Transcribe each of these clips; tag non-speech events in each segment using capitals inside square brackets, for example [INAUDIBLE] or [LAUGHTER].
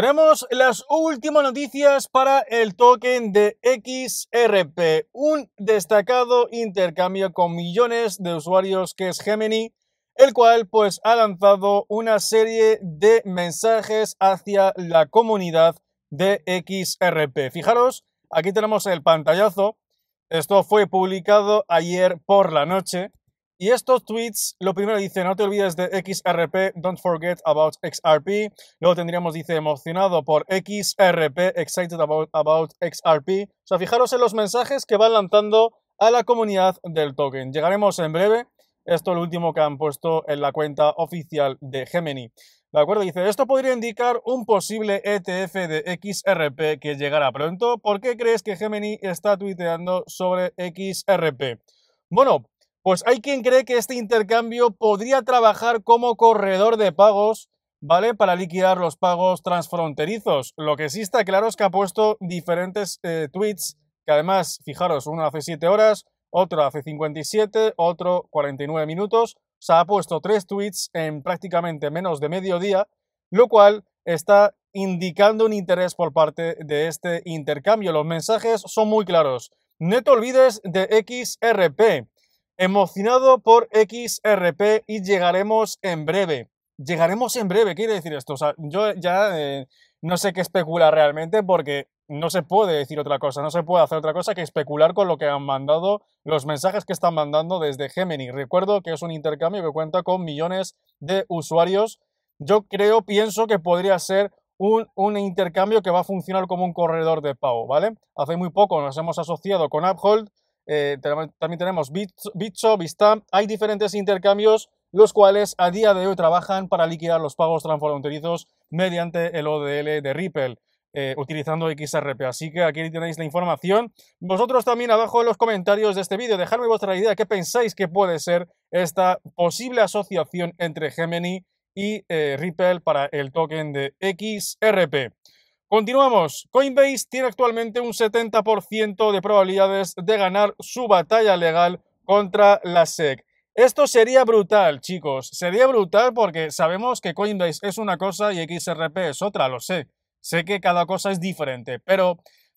Tenemos las últimas noticias para el token de XRP, un destacado intercambio con millones de usuarios que es Gemini, el cual pues ha lanzado una serie de mensajes hacia la comunidad de XRP. Fijaros, aquí tenemos el pantallazo. Esto fue publicado ayer por la noche y estos tweets, lo primero dice, no te olvides de XRP, don't forget about XRP. Luego tendríamos, dice, emocionado por XRP, excited about, XRP. O sea, fijaros en los mensajes que van lanzando a la comunidad del token. Llegaremos en breve. Esto es lo último que han puesto en la cuenta oficial de Gemini. ¿De acuerdo? Dice, esto podría indicar un posible ETF de XRP que llegará pronto. ¿Por qué crees que Gemini está tuiteando sobre XRP? Bueno, pues hay quien cree que este intercambio podría trabajar como corredor de pagos, ¿vale? Para liquidar los pagos transfronterizos. Lo que sí está claro es que ha puesto diferentes eh, tweets, que además, fijaros, uno hace 7 horas, otro hace 57, otro 49 minutos. O sea, ha puesto tres tweets en prácticamente menos de día. lo cual está indicando un interés por parte de este intercambio. Los mensajes son muy claros. No te olvides de XRP. Emocionado por XRP y llegaremos en breve. Llegaremos en breve, quiere decir esto. O sea, yo ya eh, no sé qué especular realmente porque no se puede decir otra cosa, no se puede hacer otra cosa que especular con lo que han mandado, los mensajes que están mandando desde Gemini. Recuerdo que es un intercambio que cuenta con millones de usuarios. Yo creo, pienso que podría ser un, intercambio que va a funcionar como un corredor de pago, ¿vale? Hace muy poco nos hemos asociado con Uphold eh, también tenemos Bitso, Vista. Hay diferentes intercambios, los cuales a día de hoy trabajan para liquidar los pagos transfronterizos mediante el ODL de Ripple. Eh, utilizando XRP. Así que aquí tenéis la información. Vosotros también abajo en los comentarios de este vídeo, dejadme vuestra idea, qué pensáis que puede ser esta posible asociación entre Gemini y eh, Ripple para el token de XRP. Continuamos. Coinbase tiene actualmente un 70% de probabilidades de ganar su batalla legal contra la SEC. Esto sería brutal, chicos. Sería brutal porque sabemos que Coinbase es una cosa y XRP es otra, lo sé. Sé que cada cosa es diferente, pero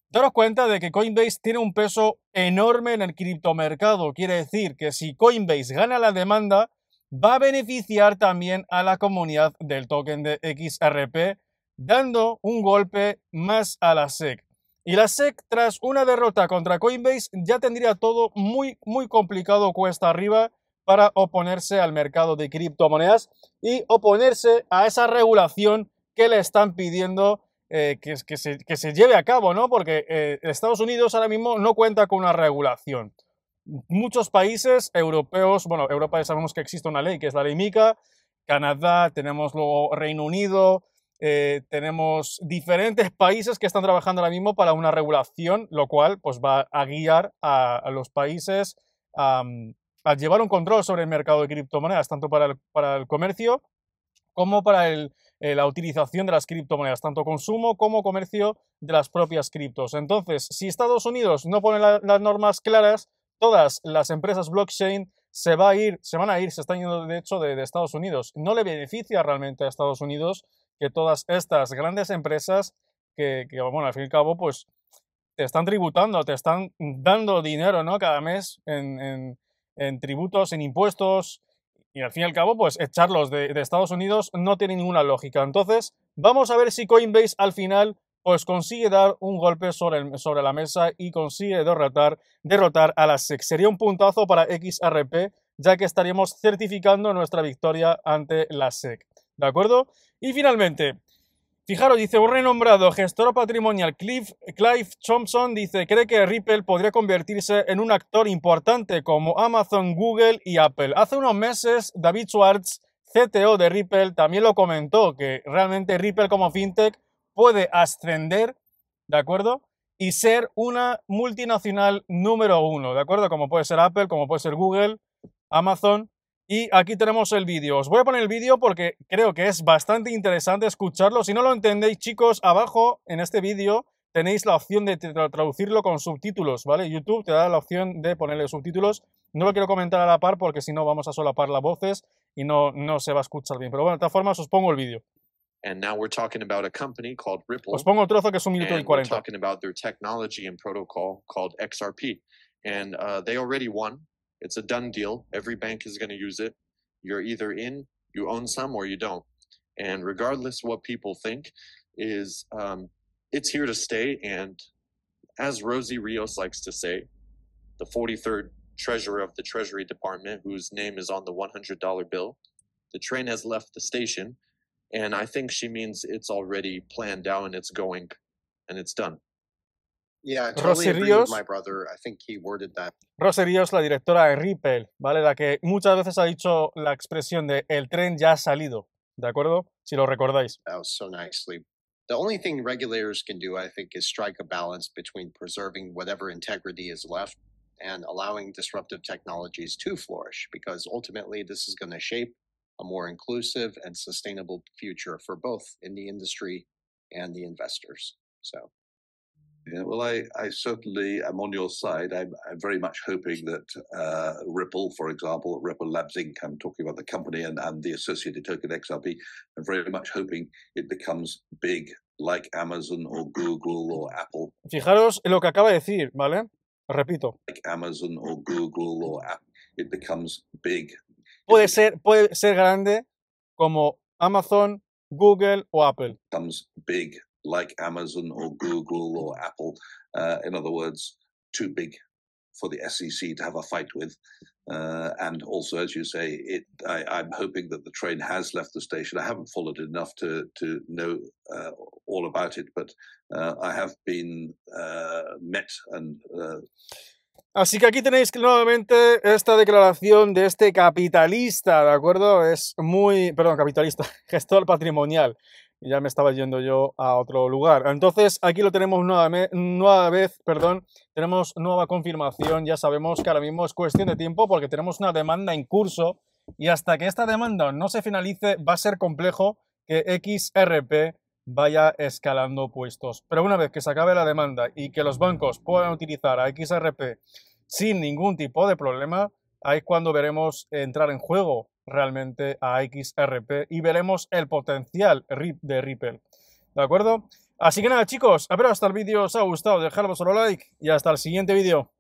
daros cuenta de que Coinbase tiene un peso enorme en el criptomercado. Quiere decir que si Coinbase gana la demanda, va a beneficiar también a la comunidad del token de XRP dando un golpe más a la SEC. Y la SEC, tras una derrota contra Coinbase, ya tendría todo muy, muy complicado cuesta arriba para oponerse al mercado de criptomonedas y oponerse a esa regulación que le están pidiendo eh, que, que, se, lleve a cabo, ¿no? Porque eh, Estados Unidos ahora mismo no cuenta con una regulación. Muchos países europeos, bueno, Europa ya sabemos que existe una ley, que es la ley MICA, Canadá, tenemos luego Reino Unido, eh, tenemos diferentes países que están trabajando ahora mismo para una regulación, lo cual pues, va a guiar a, los países a, llevar un control sobre el mercado de criptomonedas, tanto para el, comercio como para eh, la utilización de las criptomonedas, tanto consumo como comercio de las propias criptos. Entonces, si Estados Unidos no pone las normas claras, todas las empresas blockchain se, va a ir, se van a ir, se están yendo de hecho de Estados Unidos. No le beneficia realmente a Estados Unidos que todas estas grandes empresas que, bueno, al fin y al cabo, pues te están tributando, te están dando dinero, ¿no? Cada mes en, tributos, en impuestos, y al fin y al cabo, pues echarlos de, Estados Unidos no tiene ninguna lógica. Entonces, vamos a ver si Coinbase al final, pues consigue dar un golpe sobre, la mesa y consigue derrotar, derrotar a la SEC. Sería un puntazo para XRP, ya que estaríamos certificando nuestra victoria ante la SEC. ¿De acuerdo? Y finalmente, fijaros, dice un renombrado gestor patrimonial, Clive Thompson, dice, cree que Ripple podría convertirse en un actor importante como Amazon, Google y Apple. Hace unos meses, David Schwartz, CTO de Ripple, también lo comentó, que realmente Ripple como fintech puede ascender, ¿de acuerdo? Y ser una multinacional número uno, ¿de acuerdo? Como puede ser Apple, como puede ser Google, Amazon, y aquí tenemos el vídeo. Os voy a poner el vídeo porque creo que es bastante interesante escucharlo. Si no lo entendéis, chicos, abajo en este vídeo tenéis la opción de traducirlo con subtítulos, ¿vale? YouTube te da la opción de ponerle subtítulos. No lo quiero comentar a la par porque si no vamos a solapar las voces y no, no se va a escuchar bien. Pero bueno, de todas formas os pongo el vídeo. Os pongo el trozo que es un minuto y cuarenta. XRP. It's a done deal. Every bank is going to use it. You're either in, you own some, or you don't. And regardless what people think, is um, it's here to stay. And as Rosie Rios likes to say, the 43rd treasurer of the Treasury Department, whose name is on the $100 bill, the train has left the station. And I think she means it's already planned out and it's going and it's done. Yeah, totally Rosy Ríos, my brother. I think he worded that. Rosy Ríos, la directora de Ripple, ¿vale? La que muchas veces ha dicho la expresión de el tren ya ha salido, ¿de acuerdo? Si lo recordáis. That was so nicely. The only thing regulators can do, I think, is strike a balance between preserving whatever integrity is left and allowing disruptive technologies to flourish, because ultimately this is going to shape a more inclusive and sustainable future for both in the industry and the investors. So yeah, well, I, I certainly am on your side. I'm, I'm very much hoping that uh, Ripple, for example, Ripple Labs Inc., I'm talking about the company and, and the associated token XRP, I'm very much hoping it becomes big like Amazon or Google or Apple. Fijaros en lo que acaba de decir, ¿vale? Repito. Like Amazon or Google or Apple. It becomes big. Puede ser, puede ser grande como Amazon, Google o Apple. Becomes big like Amazon or Google or Apple. Uh, in other words, too big for the SEC to have a fight with. Uh, and also, as you say, it, I, am hoping that the train has left the station. I haven't followed it enough to to know uh, all about it, but uh, I have been uh, met and. Uh, Así que aquí tenéis nuevamente esta declaración de este capitalista, ¿de acuerdo? Es muy, perdón, capitalista, [LAUGHS] gestor patrimonial. ya me estaba yendo yo a otro lugar. Entonces, aquí lo tenemos nueva, nueva vez, perdón, tenemos nueva confirmación, ya sabemos que ahora mismo es cuestión de tiempo porque tenemos una demanda en curso y hasta que esta demanda no se finalice va a ser complejo que XRP vaya escalando puestos. Pero una vez que se acabe la demanda y que los bancos puedan utilizar a XRP sin ningún tipo de problema, ahí es cuando veremos entrar en juego realmente a XRP y veremos el potencial de Ripple. ¿De acuerdo? Así que nada chicos, espero hasta el vídeo os ha gustado, dejad solo like y hasta el siguiente vídeo.